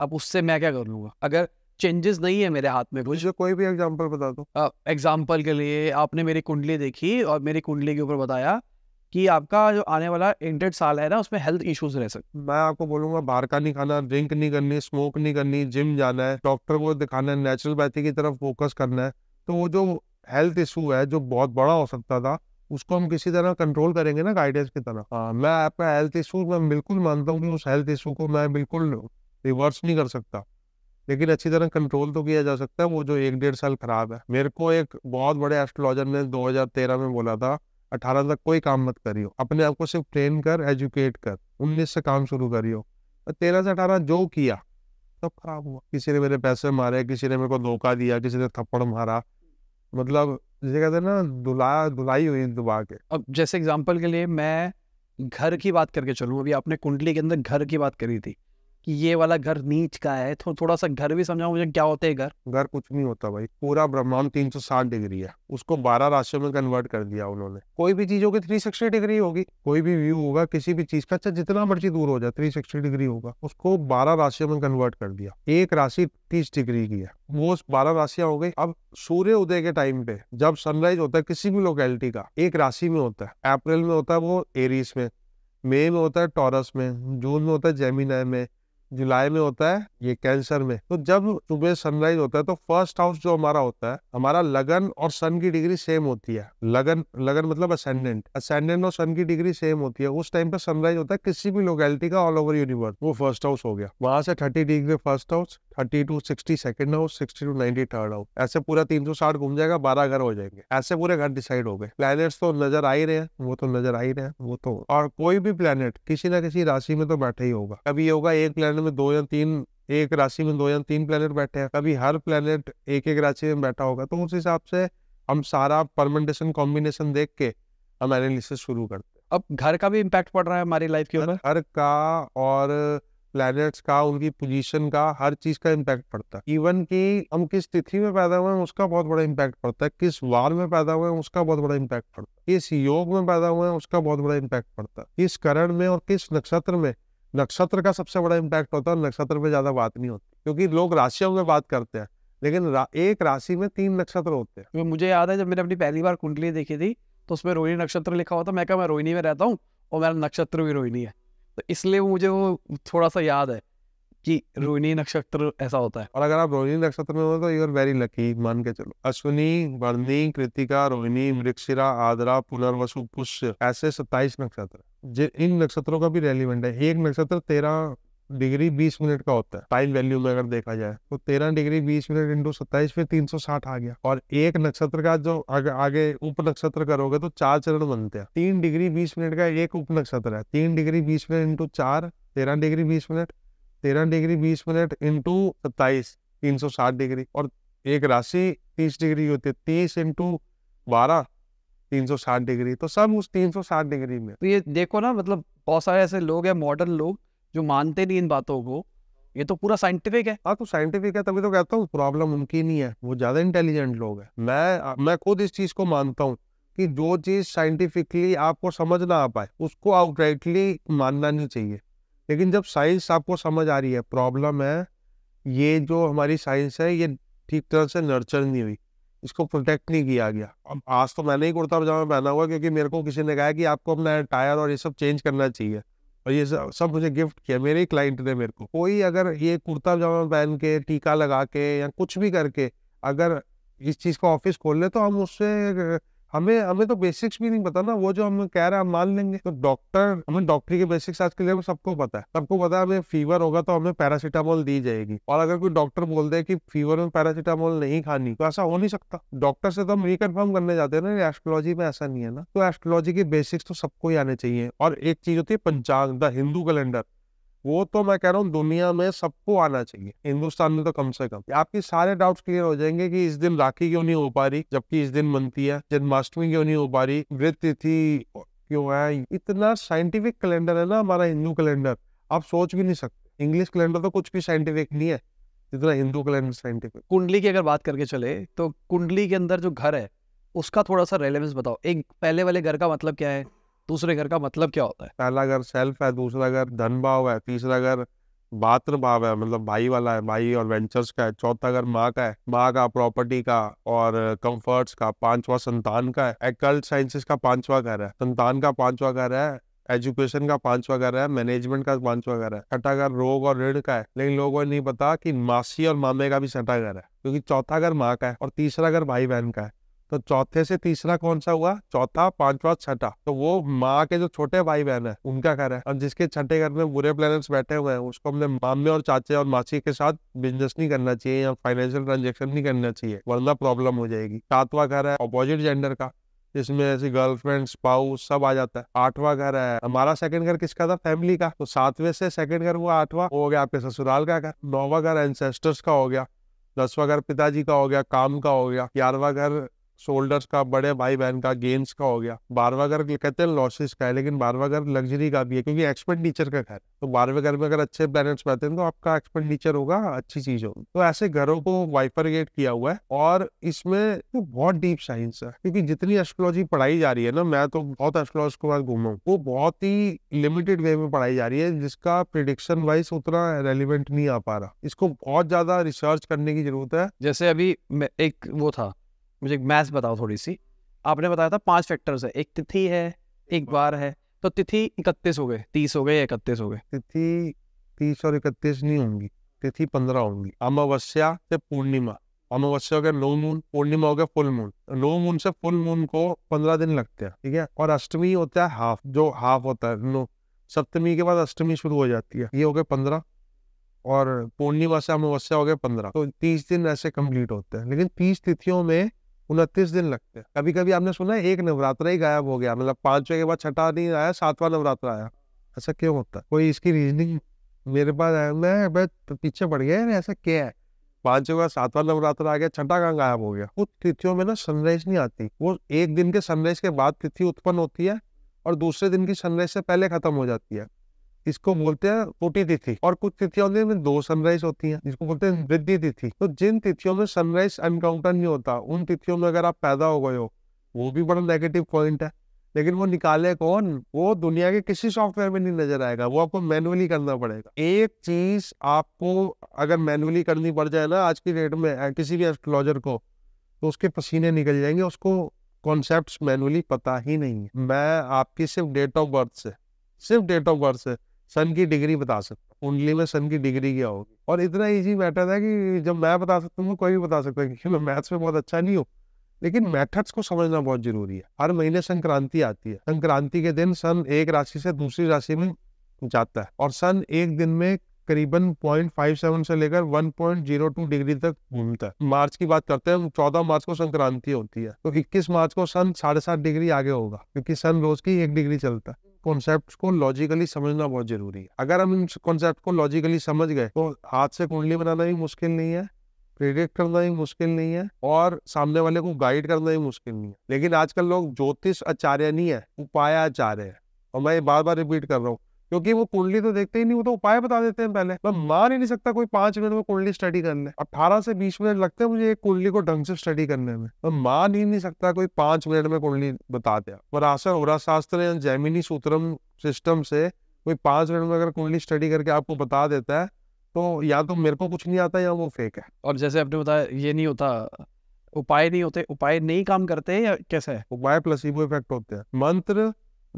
अब उससे मैं क्या कर लूंगा अगर चेंजेस नहीं है मेरे हाथ में कुछ कोई भी एग्जाम्पल बता दो एग्जाम्पल के लिए आपने मेरी कुंडली देखी और मेरी कुंडली के ऊपर बताया कि आपका जो आने वाला इंटेड साल है ना उसमें हेल्थ इश्यूज रह सकते मैं आपको बोलूंगा बाहर का नहीं खाना ड्रिंक नहीं करनी स्मोक नहीं करनी जिम जाना है डॉक्टर को दिखाना है बैथी की तरफ फोकस करना है तो वो जो हेल्थ इशू है जो बहुत बड़ा हो सकता था उसको हम किसी तरह कंट्रोल करेंगे ना गाइडेंस की तरह हाँ मैं आपका हेल्थ इशू मैं बिल्कुल मानता हूँ कि उस हेल्थ इशू को मैं बिल्कुल रिवर्स नहीं कर सकता लेकिन अच्छी तरह कंट्रोल तो किया जा सकता है वो जो एक डेढ़ साल खराब है मेरे को एक बहुत बड़े एस्ट्रोलॉजर ने 2013 में बोला था अठारह तक कोई काम मत करियो अपने आप को सिर्फ ट्रेन कर एजुकेट कर उन्नीस से काम शुरू करियो और तेरह से अठारह जो किया सब खराब हुआ किसी ने मेरे पैसे मारे किसी ने मेरे को धोखा दिया किसी ने थप्पड़ मारा मतलब जैसे कहते हैं ना धुला धुलाई हुई दुबा के अब जैसे एग्जाम्पल के लिए मैं घर की बात करके चलूँ अभी आपने कुंडली के अंदर घर की बात करी थी कि ये वाला घर नीच का है तो थोड़ा सा घर भी समझाओ मुझे क्या होता है घर घर कुछ नहीं होता भाई पूरा ब्रह्मांड तीन सौ साठ डिग्री है उसको बारह राशियों में कन्वर्ट कर दिया उन्होंने कोई भी होगी थ्री सिक्सटी डिग्री होगी कोई भी व्यू होगा किसी भी चीज का अच्छा जितना मर्जी दूर हो जाए सिक्सटी डिग्री होगा उसको बारह राशियों में कन्वर्ट कर दिया एक राशि तीस डिग्री की है वो बारह राशियां हो गई अब सूर्य उदय के टाइम पे जब सनराइज होता है किसी भी लोकेलिटी का एक राशि में होता है अप्रैल में होता है वो एरीस में मई में होता है टॉरस में जून में होता है जेमिनाय में जुलाई में होता है ये कैंसर में तो जब सुबह सनराइज होता है तो फर्स्ट हाउस जो हमारा होता है हमारा लगन और सन की डिग्री सेम होती है लगन लगन मतलब असेंडेंट असेंडेंट और सन की डिग्री सेम होती है उस टाइम पे सनराइज होता है किसी भी लोकेलिटी का ऑल ओवर यूनिवर्स वो फर्स्ट हाउस हो गया वहां से thirty degree first house thirty to sixty second house sixty to ninety third house ऐसे पूरा तीन सौ साठ घूम जाएगा बारह घर हो जाएंगे ऐसे पूरे घर डिसाइड हो गए प्लैनेट्स तो नजर आ ही रहे हैं वो तो नजर आ ही रहे हैं वो तो और कोई भी प्लैनेट किसी ना किसी राशि में तो बैठा ही होगा कभी होगा एक प्लैनेट प्लेनेट में दो या तीन एक राशि में दो या तीन प्लेनेट बैठे हैं कभी हर प्लेनेट एक एक राशि में बैठा होगा तो उस हिसाब से हम सारा परमेंटेशन कॉम्बिनेशन देख के हम एनालिसिस शुरू करते हैं अब घर का भी इम्पैक्ट पड़ रहा है हमारी लाइफ के ऊपर घर का और प्लैनेट्स का उनकी पोजीशन का हर चीज का इम्पैक्ट पड़ता है इवन कि हम किस तिथि में पैदा हुए हैं उसका बहुत बड़ा इम्पैक्ट पड़ता है किस वार में पैदा हुए हैं उसका बहुत बड़ा इम्पैक्ट पड़ता है किस योग में पैदा हुए हैं उसका बहुत बड़ा इम्पैक्ट पड़ता है किस करण में और किस नक्षत्र में नक्षत्र का सबसे बड़ा इम्पैक्ट होता है नक्षत्र पे ज़्यादा बात नहीं होती क्योंकि लोग राशियों में बात करते हैं लेकिन रा, एक राशि में तीन नक्षत्र होते हैं तो मुझे याद है जब मैंने अपनी पहली बार कुंडली देखी थी तो उसमें रोहिणी नक्षत्र लिखा हुआ था मैं कहा मैं रोहिणी में रहता हूँ और मेरा नक्षत्र भी रोहिणी है तो इसलिए मुझे वो थोड़ा सा याद है कि हम्म। रोहिणी नक्षत्र ऐसा होता है और अगर आप रोहिणी नक्षत्र में हो तो यू आर वेरी लकी मान के चलो अश्विनी वर्णी हम्म। कृतिका रोहिणी मृक्षिरा आदरा पुनर्वसु पुष्य ऐसे सत्ताईस नक्षत्र इन नक्षत्रों का भी रेलिवेंट है एक नक्षत्र तेरह डिग्री बीस मिनट का होता है टाइम वैल्यू में अगर देखा जाए तो तेरह डिग्री बीस मिनट इंटू सत्ताईस फिर तीन सौ साठ आ गया और एक नक्षत्र का जो आगे, आगे उप नक्षत्र करोगे तो चार चरण बनते हैं तीन डिग्री बीस मिनट का एक उप नक्षत्र है तीन डिग्री बीस मिनट इंटू चार तेरह डिग्री बीस मिनट तेरह डिग्री बीस मिनट इंटू सत्ताईस तीन सौ साठ डिग्री और एक राशि तीस डिग्री होती है तीस इंटू बारह 360 डिग्री तो सब उस 360 डिग्री में तो ये देखो ना मतलब बहुत सारे ऐसे लोग हैं मॉडर्न लोग जो मानते नहीं इन बातों को ये तो पूरा साइंटिफिक है हाँ तो साइंटिफिक है तभी तो कहता हूँ प्रॉब्लम उनकी नहीं है वो ज्यादा इंटेलिजेंट लोग है मैं मैं खुद इस चीज को मानता हूँ कि जो चीज साइंटिफिकली आपको समझ ना आ पाए उसको आउटराइटली मानना नहीं चाहिए लेकिन जब साइंस आपको समझ आ रही है प्रॉब्लम है ये जो हमारी साइंस है ये ठीक तरह से नर्चर नहीं हुई इसको प्रोटेक्ट नहीं किया गया अब आज तो मैंने ही कुर्ता पजामा पहना हुआ क्योंकि मेरे को किसी ने कहा कि आपको अपना टायर और ये सब चेंज करना चाहिए और ये सब सब मुझे गिफ्ट किया मेरे ही क्लाइंट ने मेरे को कोई अगर ये कुर्ता पजामा पहन के टीका लगा के या कुछ भी करके अगर इस चीज़ का ऑफिस खोल ले तो हम उससे हमें हमें तो बेसिक्स भी नहीं पता ना वो जो हम कह रहे हैं हम मान लेंगे तो डॉक्टर हमें डॉक्टरी के बेसिक्स आज के लिए सबको पता है सबको पता है हमें फीवर होगा तो हमें पैरासिटामोल दी जाएगी और अगर कोई डॉक्टर बोल दे कि फीवर में पैरासिटामोल नहीं खानी तो ऐसा हो नहीं सकता डॉक्टर से तो हम रिकन्फर्म करने जाते हैं ना एस्ट्रोलॉजी में ऐसा नहीं है ना तो एस्ट्रोलॉजी के बेसिक्स तो सबको ही आने चाहिए और एक चीज होती है पंचांग द हिंदू कैलेंडर वो तो मैं कह रहा हूँ दुनिया में सबको आना चाहिए हिंदुस्तान में तो कम से कम आपके सारे डाउट्स क्लियर हो जाएंगे कि इस दिन राखी क्यों नहीं हो पा रही जबकि इस दिन मनती है जन्माष्टमी क्यों नहीं हो पा रही वृत तिथि क्यों है इतना साइंटिफिक कैलेंडर है ना हमारा हिंदू कैलेंडर आप सोच भी नहीं सकते इंग्लिश कैलेंडर तो कुछ भी साइंटिफिक नहीं है जितना हिंदू कैलेंडर साइंटिफिक कुंडली की अगर बात करके चले तो कुंडली के अंदर जो घर है उसका थोड़ा सा रेलेवेंस बताओ एक पहले वाले घर का मतलब क्या है दूसरे घर का मतलब क्या होता है पहला घर सेल्फ है दूसरा घर धन भाव है तीसरा घर बात्र भाव है मतलब भाई वाला है भाई और वेंचर्स का है चौथा घर माँ का है माँ का प्रॉपर्टी का और कंफर्ट्स का पांचवा संतान का है एकल्ट साइंसेस का पांचवा घर है संतान का पांचवा घर है एजुकेशन का पांचवा घर है मैनेजमेंट का पांचवा घर है छठा घर रोग और ऋण का है लेकिन लोगों को नहीं पता कि मासी और मामे का भी छठा घर है क्योंकि चौथा घर माँ का है और तीसरा घर भाई बहन का है तो चौथे से तीसरा कौन सा हुआ चौथा पांचवा छठा तो वो माँ के जो छोटे भाई बहन है उनका घर है और जिसके छठे घर में बुरे प्लेनेट्स बैठे हुए हैं उसको हमने मामे और चाचे और मासी के साथ बिजनेस नहीं करना चाहिए या फाइनेंशियल ट्रांजेक्शन नहीं करना चाहिए वरना प्रॉब्लम हो जाएगी सातवा घर है अपोजिट जेंडर का जिसमें ऐसी गर्लफ्रेंड स्पाउस सब आ जाता है आठवां घर है हमारा सेकंड घर किसका था फैमिली का तो सातवें से सेकंड घर हुआ आठवां हो गया आपके ससुराल का घर नौवा घर एंसेस्टर्स का हो गया दसवां घर पिताजी का हो गया काम का हो गया ग्यारहवा घर शोल्डर्स का बड़े भाई बहन का गेंस का हो गया बारवागर कहते हैं लॉसेस का है लेकिन बारवागर लग्जरी का भी है क्योंकि एक्सपेंडिचर का घर तो बारवागर में अगर अच्छे बैलेंस रहते हैं तो आपका एक्सपेंडिचर होगा अच्छी चीज होगी तो ऐसे घरों को वाइफरगेट किया हुआ है और इसमें तो बहुत डीप साइंस है क्योंकि जितनी एस्ट्रोलॉजी पढ़ाई जा रही है ना मैं तो बहुत एस्ट्रोलॉज के पास घूमा हूँ वो बहुत ही लिमिटेड वे में पढ़ाई जा रही है जिसका प्रिडिक्शन वाइज उतना रेलिवेंट नहीं आ पा रहा इसको बहुत ज्यादा रिसर्च करने की जरूरत है जैसे अभी एक वो था मुझे मैथ बताओ थोड़ी सी आपने बताया था पांच फैक्टर्स है एक तिथि है एक हाँ। बार है तो तिथि इकतीस हो गए तीस हो गए इकतीस हो गए तिथि तीस और इकतीस नहीं होंगी तिथि पंद्रह होंगी अमावस्या से पूर्णिमा अमावस्या हो गया लो मून पूर्णिमा हो गया फुल मून लो मून से फुल मून को पंद्रह दिन लगते हैं ठीक है और अष्टमी होता है हाफ जो हाफ होता है नो सप्तमी के बाद अष्टमी शुरू हो जाती है ये हो गए पंद्रह और पूर्णिमा से अमावस्या हो गए पंद्रह तो तीस दिन ऐसे कंप्लीट होते हैं लेकिन तीस तिथियों में उनतीस दिन लगते हैं कभी कभी आपने सुना है एक नवरात्र ही गायब हो गया मतलब पांचवे के बाद छठा नहीं आया सातवां नवरात्र आया ऐसा क्यों होता है कोई इसकी रीजनिंग मेरे पास है मैं मैं पीछे पड़ गया है ऐसा क्या है पांचवे बाद सातवा नवरात्र आ गया छठा का गायब हो गया वो तिथियों में ना सनराइज नहीं आती वो एक दिन के सनराइज के बाद तिथि उत्पन्न होती है और दूसरे दिन की सनराइज से पहले खत्म हो जाती है इसको बोलते हैं कोटी तिथि और कुछ तिथियों में दो सनराइज होती है जिसको बोलते हैं हम्म। वृद्धि तिथि तो जिन तिथियों में सनराइज एनकाउंटर नहीं होता उन तिथियों में अगर आप पैदा हो गए हो वो भी बड़ा नेगेटिव पॉइंट है लेकिन वो निकाले कौन वो दुनिया के किसी सॉफ्टवेयर में नहीं नजर आएगा वो आपको मैनुअली करना पड़ेगा एक चीज आपको अगर मैनुअली करनी पड़ जाए ना आज की डेट में किसी भी एस्ट्रोलॉजर को तो उसके पसीने निकल जाएंगे उसको कॉन्सेप्ट मैनुअली पता ही नहीं है मैं आपकी सिर्फ डेट ऑफ बर्थ से सिर्फ डेट ऑफ बर्थ से सन की डिग्री बता सकता हूँ कुंडली में सन की डिग्री क्या होगी और इतना इजी मैटर है कि जब मैं बता सकता हूँ तो कोई भी बता सकता है क्योंकि मैं मैथ्स में बहुत अच्छा नहीं हूँ लेकिन मैथड्स को समझना बहुत जरूरी है हर महीने संक्रांति आती है संक्रांति के दिन सन एक राशि से दूसरी राशि में जाता है और सन एक दिन में करीबन पॉइंट फाइव सेवन से लेकर one point zero two degree तक घूमता है मार्च की बात करते हैं चौदह मार्च को संक्रांति होती है तो इक्कीस मार्च को सन साढ़े सात डिग्री आगे होगा क्योंकि सन रोज की एक डिग्री चलता है कॉन्सेप्ट को लॉजिकली समझना बहुत जरूरी है अगर हम इन कॉन्सेप्ट को लॉजिकली समझ गए तो हाथ से कुंडली बनाना भी मुश्किल नहीं है प्रिडिक्ट करना ही मुश्किल नहीं है और सामने वाले को गाइड करना ही मुश्किल नहीं है लेकिन आजकल लोग ज्योतिष आचार्य नहीं है उपाय आचार्य है और मैं ये बार बार रिपीट कर रहा हूँ क्योंकि वो कुंडली तो देखते ही नहीं वो तो उपाय बता देते हैं पहले मैं मान ही नहीं सकता कोई पांच मिनट में कुंडली स्टडी करने अठारह से बीस मिनट लगते हैं मुझे एक कुंडली को ढंग से स्टडी करने में मैं मान ही नहीं सकता कोई पांच मिनट में कुंडली बता दिया पर आशा शास्त्र या जैमिनी सूत्रम सिस्टम से कोई पांच मिनट में अगर कुंडली स्टडी करके आपको बता देता है तो या तो मेरे को कुछ नहीं आता या वो फेक है और जैसे आपने बताया ये नहीं होता उपाय नहीं होते उपाय नहीं काम करते या कैसे है उपाय प्लसीबो इफेक्ट होते हैं मंत्र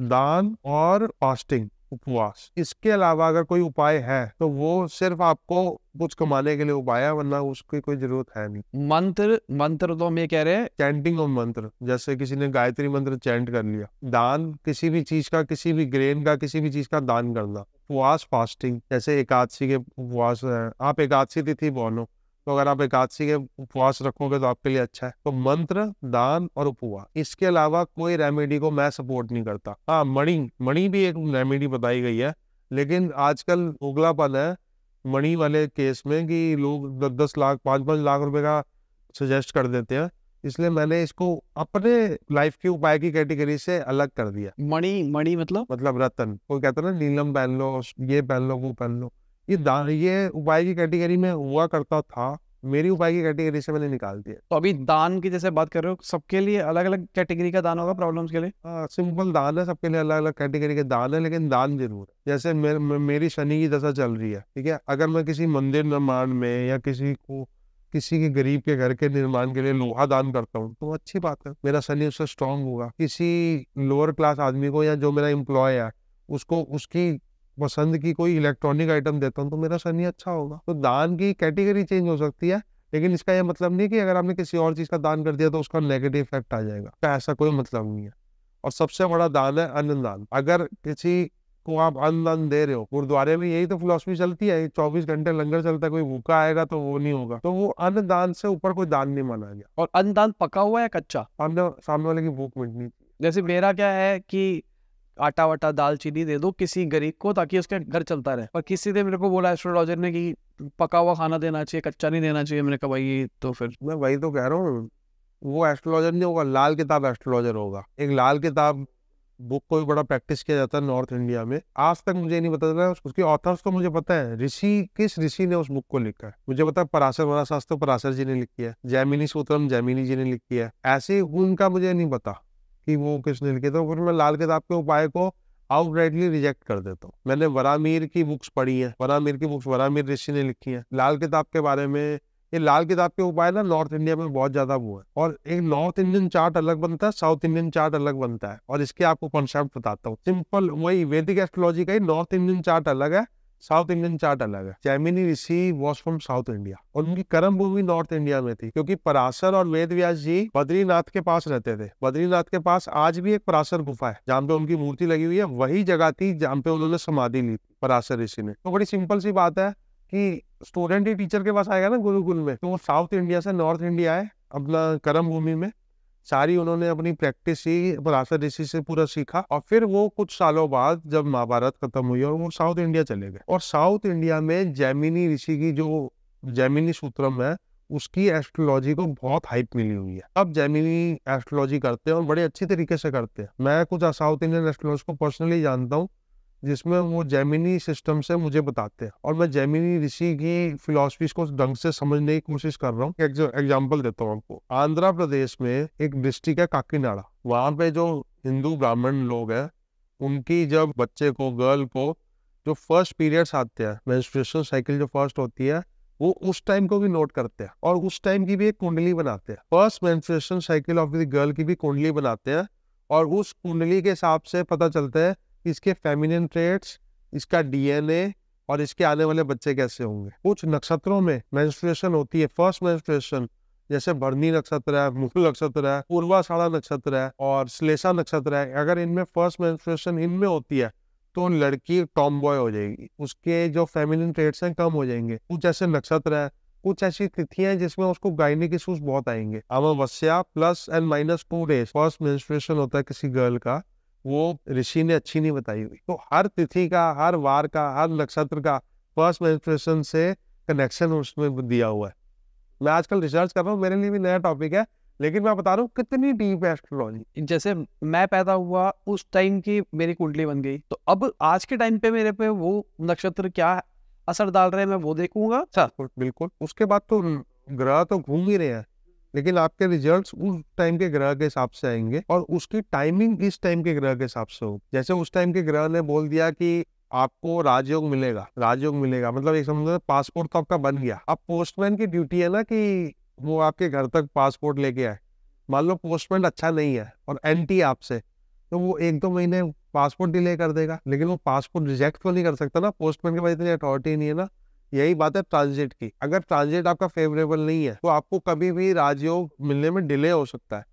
दान और फास्टिंग उपवास इसके अलावा अगर कोई उपाय है तो वो सिर्फ आपको कुछ कमाने के लिए उपाय है वरना उसकी कोई जरूरत है नहीं मंत्र मंत्र तो मैं कह रहे हैं चैंटिंग ऑफ मंत्र जैसे किसी ने गायत्री मंत्र चैंट कर लिया दान किसी भी चीज का किसी भी ग्रेन का किसी भी चीज का दान करना उपवास फास्टिंग जैसे एकादशी के उपवास है आप एकादशी तिथि बोलो तो अगर आप एकादशी के उपवास रखोगे तो आपके लिए अच्छा है तो मंत्र दान और उपवा इसके अलावा कोई रेमेडी को मैं सपोर्ट नहीं करता हाँ मणि मणि भी एक रेमेडी बताई गई है लेकिन आजकल उगलापन है मणि वाले केस में कि लोग दस दस लाख पाँच पाँच लाख रुपए का सजेस्ट कर देते हैं इसलिए मैंने इसको अपने लाइफ के उपाय की कैटेगरी से अलग कर दिया मणि मणि मतलब मतलब रतन कोई कहता ना नीलम पहन लो ये पहन लो वो पहन लो ये ये उपाय की कैटेगरी में हुआ करता था मेरी उपाय की कैटेगरी से मैंने निकाल दिया तो अभी दान की जैसे बात कर रहे हो सबके लिए अलग अलग कैटेगरी का दान होगा प्रॉब्लम्स के लिए हाँ, सिंपल दान है सबके लिए अलग अलग कैटेगरी के दान है लेकिन दान जरूर है जैसे मेर, मेरी शनि की दशा चल रही है ठीक है अगर मैं किसी मंदिर निर्माण में या किसी को किसी के गरीब के घर के निर्माण के लिए लोहा दान करता हूँ तो अच्छी बात है मेरा शनि उससे स्ट्रांग होगा किसी लोअर क्लास आदमी को या जो मेरा एम्प्लॉय है उसको उसकी पसंद की कोई इलेक्ट्रॉनिक आइटम देता हूँ तो मेरा शनि अच्छा होगा तो दान की कैटेगरी चेंज हो सकती है लेकिन इसका यह मतलब नहीं कि अगर आपने किसी और चीज का दान कर दिया तो उसका नेगेटिव इफेक्ट आ जाएगा तो ऐसा कोई मतलब नहीं है और सबसे बड़ा दान है अन्नदान अगर किसी को आप अन्नदान दे रहे हो गुरुद्वारे में यही तो फिलोसफी चलती है चौबीस घंटे लंगर चलता है कोई भूखा आएगा तो वो नहीं होगा तो वो अन्नदान से ऊपर कोई दान नहीं माना गया और अन्नदान पका हुआ है कच्चा सामने सामने वाले की भूख मिटनी जैसे मेरा क्या है कि आटा वाटा दाल चीनी दे दो किसी गरीब को ताकि उसके घर चलता रहे पर किसी ने मेरे को बोला एस्ट्रोलॉजर ने कि पका हुआ खाना देना चाहिए कच्चा नहीं देना चाहिए मैंने कहा भाई तो फिर मैं वही तो कह रहा हूँ वो एस्ट्रोलॉजर नहीं होगा लाल किताब एस्ट्रोलॉजर होगा एक लाल किताब बुक को भी बड़ा प्रैक्टिस किया जाता है नॉर्थ इंडिया में आज तक मुझे नहीं पता चला उसके ऑथर्स को मुझे पता है ऋषि किस ऋषि ने उस बुक को लिखा है मुझे पता है पराशर वाला शास्त्र तो पराशर जी ने लिखी है जैमिनी सूत्रम जैमिनी जी ने लिखी है ऐसे उनका मुझे नहीं पता कि वो किसने लिखे थे फिर मैं लाल किताब के उपाय को आउटराइटली रिजेक्ट कर देता हूँ मैंने वरामीर की बुक्स पढ़ी है वरामीर की बुक्स वरामीर ऋषि ने लिखी है लाल किताब के बारे में ये लाल किताब के उपाय ना नॉर्थ इंडिया में बहुत ज्यादा वो है और एक नॉर्थ इंडियन चार्ट अलग बनता है साउथ इंडियन चार्ट अलग बनता है और इसके आपको कॉन्सेप्ट बताता हूँ सिंपल वही वैदिक एस्ट्रोलॉजी का ही नॉर्थ इंडियन चार्ट अलग है साउथ इंडियन चार्ट अलग है जैमिनी ऋषि वॉज फ्रॉम साउथ इंडिया और उनकी कर्म भूमि नॉर्थ इंडिया में थी क्योंकि पराशर और वेद व्यास जी बद्रीनाथ के पास रहते थे बद्रीनाथ के पास आज भी एक पराशर गुफा है जहाँ पे उनकी मूर्ति लगी हुई है वही जगह थी जहाँ पे उन्होंने समाधि ली थी पराशर ऋषि ने तो बड़ी सिंपल सी बात है कि स्टूडेंट ही टीचर के पास आएगा ना गुरुकुल में तो वो साउथ इंडिया से नॉर्थ इंडिया है अपना कर्म भूमि में सारी उन्होंने अपनी प्रैक्टिस ही पराशर ऋषि से पूरा सीखा और फिर वो कुछ सालों बाद जब महाभारत खत्म हुई और वो साउथ इंडिया चले गए और साउथ इंडिया में जैमिनी ऋषि की जो जैमिनी सूत्रम है उसकी एस्ट्रोलॉजी को बहुत हाइप मिली हुई है अब जैमिनी एस्ट्रोलॉजी करते हैं और बड़े अच्छी तरीके से करते हैं मैं कुछ साउथ इंडियन एस्ट्रोलॉजी को पर्सनली जानता हूँ जिसमें वो जैमिनी सिस्टम से मुझे बताते हैं और मैं जैमिनी ऋषि की फिलोसफीज को ढंग से समझने की कोशिश कर रहा हूँ एग्जाम्पल देता हूँ आपको आंध्र प्रदेश में एक डिस्ट्रिक्ट है काकीनाड़ा वहाँ पे जो हिंदू ब्राह्मण लोग हैं उनकी जब बच्चे को गर्ल को जो फर्स्ट पीरियड्स आते हैं मेंस्ट्रुएशन साइकिल जो फर्स्ट होती है वो उस टाइम को भी नोट करते हैं और उस टाइम की भी एक कुंडली बनाते हैं first menstruation cycle of the girl की भी कुंडली बनाते हैं और उस कुंडली के हिसाब से पता चलता है इसके फेमिनिन ट्रेट्स इसका डीएनए और इसके आने वाले बच्चे कैसे होंगे कुछ नक्षत्रों में मेंस्ट्रुएशन होती है फर्स्ट मेंस्ट्रुएशन जैसे भरनी नक्षत्र है मुख नक्षत्र है पूर्वाषाढ़ा नक्षत्र है और श्लेषा नक्षत्र है अगर इनमें फर्स्ट मेंस्ट्रुएशन इनमें होती है तो लड़की टॉम बॉय हो जाएगी उसके जो फेमिनिन ट्रेट्स हैं कम हो जाएंगे कुछ ऐसे नक्षत्र है कुछ ऐसी तिथियां जिसमें उसको गायने के सूज बहुत आएंगे अमावस्या plus and minus two days first menstruation होता है किसी गर्ल का वो ऋषि ने अच्छी नहीं बताई हुई तो हर तिथि का हर वार का हर नक्षत्र का फर्स्ट मेन्स्ट्रेशन से कनेक्शन उसमें दिया हुआ है मैं आजकल रिसर्च कर रहा हूँ मेरे लिए भी नया टॉपिक है लेकिन मैं बता रहा हूँ कितनी डीप है एस्ट्रोलॉजी जैसे मैं पैदा हुआ उस टाइम की मेरी कुंडली बन गई तो अब आज के टाइम पे मेरे पे वो नक्षत्र क्या असर डाल रहे हैं मैं वो देखूंगा अच्छा, बिल्कुल उसके बाद तो ग्रह तो घूम ही रहे हैं लेकिन आपके रिजल्ट्स उस टाइम के ग्रह के हिसाब से आएंगे और उसकी टाइमिंग इस टाइम के ग्रह के हिसाब से हो जैसे उस टाइम के ग्रह ने बोल दिया कि आपको राजयोग मिलेगा राजयोग मिलेगा मतलब एक समझ पासपोर्ट तो आपका बन गया अब पोस्टमैन की ड्यूटी है ना कि वो आपके घर तक पासपोर्ट लेके आए मान लो पोस्टमैन अच्छा नहीं है और एंटी आपसे तो वो एक दो महीने पासपोर्ट डिले कर देगा लेकिन वो पासपोर्ट रिजेक्ट तो नहीं कर सकता ना पोस्टमैन के पास इतनी अथॉरिटी नहीं है ना यही बात है ट्रांजिट की अगर ट्रांजिट आपका फेवरेबल नहीं है तो आपको कभी भी राजयोग मिलने में डिले हो सकता है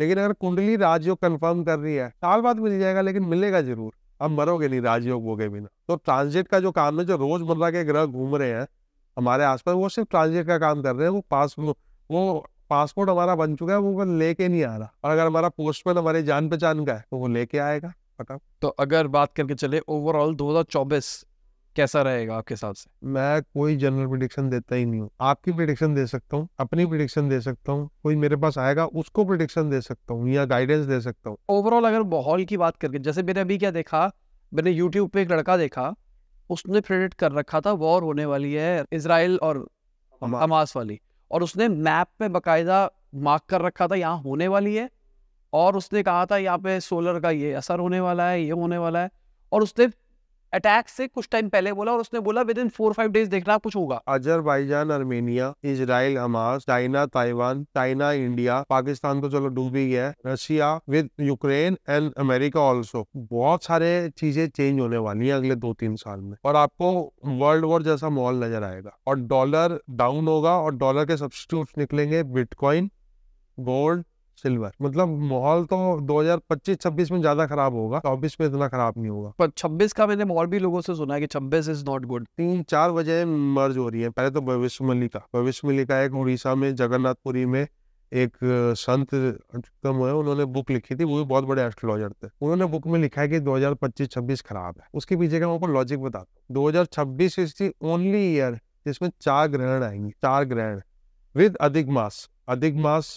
लेकिन अगर कुंडली राजयोग कंफर्म कर रही है साल बाद मिल जाएगा लेकिन मिलेगा जरूर अब मरोगे नहीं राजयोग हो गए बिना तो ट्रांजिट का जो काम है जो रोजमर्रा के ग्रह घूम रहे हैं हमारे आसपास वो सिर्फ ट्रांजिट का काम कर रहे हैं वो पास वो पासपोर्ट हमारा बन चुका है वो लेके नहीं आ रहा और अगर हमारा पोस्टमैन हमारे जान पहचान का है तो वो लेके आएगा पता तो अगर बात करके चले ओवरऑल 2024 कैसा रहेगा आपके हिसाब से मैं कोई जनरल प्रिडिक्शन देता ही नहीं हूँ आपकी प्रिडिक्शन दे सकता हूँ अपनी प्रिडिक्शन दे सकता हूँ कोई मेरे पास आएगा उसको प्रिडिक्शन दे सकता हूँ या गाइडेंस दे सकता हूँ ओवरऑल अगर माहौल की बात करके जैसे मैंने अभी क्या देखा मैंने यूट्यूब पे एक लड़का देखा उसने प्रेडिक्ट कर रखा था वॉर होने वाली है इसराइल और हमास वाली और उसने मैप पे बकायदा मार्क कर रखा था यहाँ होने वाली है और उसने कहा था यहाँ पे सोलर का ये असर होने वाला है ये होने वाला है और उसने अटैक से कुछ टाइम पहले बोला और उसने बोला within four five days देखना कुछ होगा Azerbaijan Armenia Israel Hamas China Taiwan China India Pakistan तो चलो डूब ही गया Russia with Ukraine and America also बहुत सारे चीजें चेंज होने वाली है अगले दो तीन साल में और आपको वर्ल्ड वॉर जैसा माहौल नजर आएगा और डॉलर डाउन होगा और डॉलर के सब्सिट्यूट निकलेंगे बिटकॉइन गोल्ड सिल्वर मतलब माहौल तो 2025-26 में ज्यादा खराब होगा चौबीस में इतना खराब नहीं होगा पर 26 का मैंने और भी लोगों से सुना है कि 26 इज नॉट गुड तीन चार वजह मर्ज हो रही है पहले तो भविष्य मल्लिका भविष्य मल्लिका एक उड़ीसा में जगन्नाथपुरी में एक संत कम है उन्होंने बुक लिखी थी वो भी बहुत बड़े एस्ट्रोलॉजर थे उन्होंने बुक में लिखा है कि 2025-26 खराब है उसके पीछे का मैं लॉजिक बताता हूँ 2026 इज दी ओनली ईयर जिसमें चार ग्रहण आएंगे चार ग्रहण विद अधिक मास अधिक मास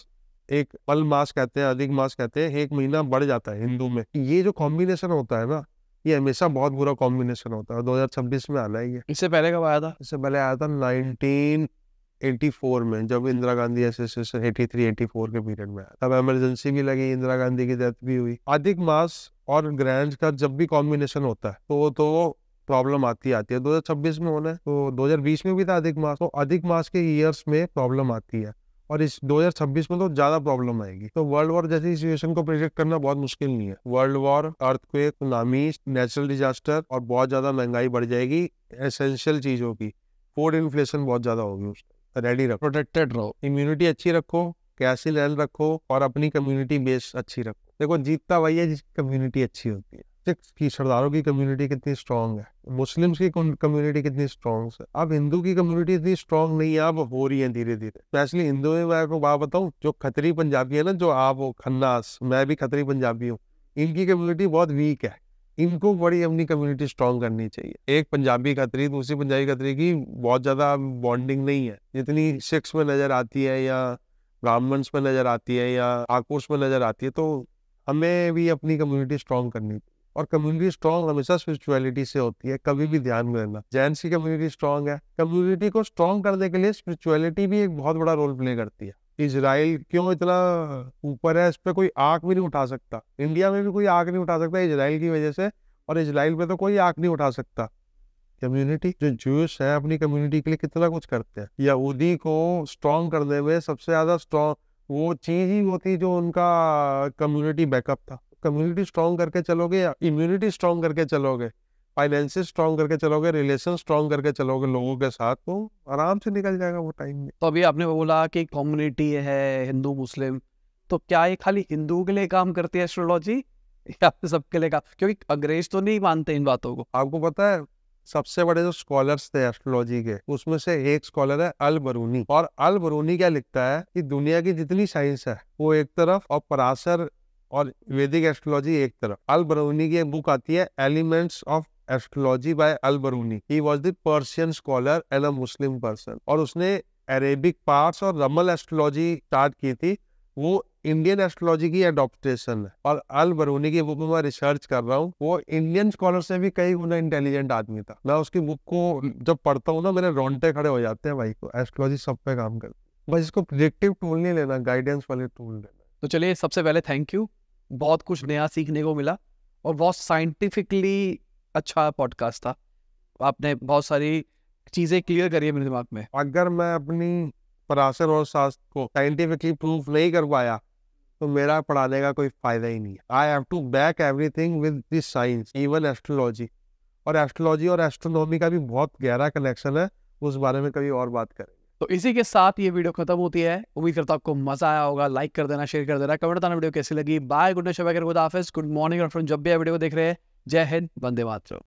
एक पल मास कहते हैं अधिक मास कहते हैं एक महीना बढ़ जाता है हिंदू में ये जो कॉम्बिनेशन होता है ना ये हमेशा बहुत बुरा कॉम्बिनेशन होता है छब्बीस में आना ही है इससे पहले कब आया था इससे पहले आया था 1984 में जब Indira Gandhi assassination eighty four के पीरियड में आया तब एमरजेंसी भी लगी इंदिरा गांधी की डेथ भी हुई अधिक मास और ग्रैंड का जब भी कॉम्बिनेशन होता है तो तो प्रॉब्लम आती आती है 2026 में होना है तो 2020 में भी था अधिक मास तो अधिक मास के ईयर्स में प्रॉब्लम आती है और इस 2026 में तो ज्यादा प्रॉब्लम आएगी तो वर्ल्ड वॉर जैसी सिचुएशन को प्रिडिक्ट करना बहुत मुश्किल नहीं है world war earthquake tsunami natural disaster और बहुत ज्यादा महंगाई बढ़ जाएगी एसेंशियल चीजों की फूड इन्फ्लेशन बहुत ज्यादा होगी उस रेडी रखो प्रोटेक्टेड रहो इम्यूनिटी अच्छी रखो कैसी लेवल रखो और अपनी कम्युनिटी बेस अच्छी रखो देखो जीतता वही है जिसकी कम्युनिटी अच्छी होती है सिक्स की सरदारों की कम्युनिटी कितनी स्ट्रांग है मुस्लिम्स की कम्युनिटी कितनी स्ट्रांग है अब हिंदू की कम्युनिटी इतनी स्ट्रांग नहीं है अब हो रही है धीरे धीरे स्पेशली हिंदू में मैं आपको बात बताऊँ जो खतरी पंजाबी है ना जो आप हो खन्नास मैं भी खतरी पंजाबी हूँ इनकी कम्युनिटी बहुत वीक है इनको बड़ी अपनी कम्युनिटी स्ट्रांग करनी चाहिए एक पंजाबी खतरी दूसरी पंजाबी खतरी की बहुत ज़्यादा बॉन्डिंग नहीं है जितनी सिक्स में नज़र आती है या ब्राह्मण्स में नज़र आती है या आकोश में नज़र आती है तो हमें भी अपनी कम्युनिटी स्ट्रांग करनी चाहिए और कम्युनिटी स्ट्रांग हमेशा स्पिरिचुअलिटी से होती है कभी भी ध्यान में रहना जैन की कम्युनिटी स्ट्रांग है कम्युनिटी को स्ट्रांग करने के लिए स्पिरिचुअलिटी भी एक बहुत बड़ा रोल प्ले करती है इसराइल क्यों इतना ऊपर है इस पर कोई आंख भी नहीं उठा सकता इंडिया में भी कोई आंख नहीं उठा सकता इसराइल की वजह से और इसराइल पे तो कोई आंख नहीं उठा सकता कम्युनिटी जो जूस है अपनी कम्युनिटी के लिए कितना कुछ करते हैं यहूदी को स्ट्रॉन्ग करने में सबसे ज्यादा स्ट्रॉन्ग वो चीज ही वो थी जो उनका कम्युनिटी बैकअप था कम्युनिटी स्ट्रांग करके चलोगे या इम्यूनिटी स्ट्रांग करके चलोगे फाइनेंसिस स्ट्रांग करके चलोगे रिलेशन स्ट्रांग करके चलोगे लोगों के साथ तो आराम से निकल जाएगा वो टाइम में तो अभी आपने बोला कि कम्युनिटी है हिंदू मुस्लिम तो क्या ये खाली हिंदू के लिए काम करती है एस्ट्रोलॉजी या सबके लिए काम क्योंकि अंग्रेज तो नहीं मानते इन बातों को आपको पता है सबसे बड़े जो स्कॉलर्स थे एस्ट्रोलॉजी के उसमें से एक स्कॉलर है अल बरूनी और अल बरूनी क्या लिखता है कि दुनिया की जितनी साइंस है वो एक तरफ और पराशर और वैदिक एस्ट्रोलॉजी एक तरफ अल बरूनी की एक बुक आती है elements of astrology by Al Biruni he was the Persian scholar and a Muslim person और उसने अरेबिक पार्ट्स और रमल एस्ट्रोलॉजी स्टार्ट की थी वो इंडियन एस्ट्रोलॉजी की एडोप्टेशन है और अल बरूनी की बुक में मैं रिसर्च कर रहा हूँ वो इंडियन स्कॉलर से भी कई गुना इंटेलिजेंट आदमी था मैं उसकी बुक को जब पढ़ता हूँ ना मेरे रोंटे खड़े हो जाते हैं भाई को तो एस्ट्रोलॉजी सब पे काम करती बस इसको प्रिडिक्टिव टूल नहीं लेना गाइडेंस वाले टूल लेना तो चलिए सबसे पहले थैंक यू बहुत कुछ नया सीखने को मिला और बहुत साइंटिफिकली अच्छा पॉडकास्ट था आपने बहुत सारी चीज़ें क्लियर करी है मेरे दिमाग में अगर मैं अपनी परासर और सास को साइंटिफिकली प्रूफ नहीं कर पाया तो मेरा पढ़ाने का कोई फायदा ही नहीं I have to back everything with this science even astrology और एस्ट्रोलॉजी और एस्ट्रोनॉमी का भी बहुत गहरा कनेक्शन है उस बारे में कभी और बात करें तो इसी के साथ ये वीडियो खत्म होती है उम्मीद करता आपको मजा आया होगा लाइक कर देना शेयर कर देना कमेंट बताना वीडियो कैसी लगी बाय गुड नाइट शबा गुड गुड मॉर्निंग और फ्रेंड जब भी वीडियो देख रहे हैं जय हिंद बंदे मातरम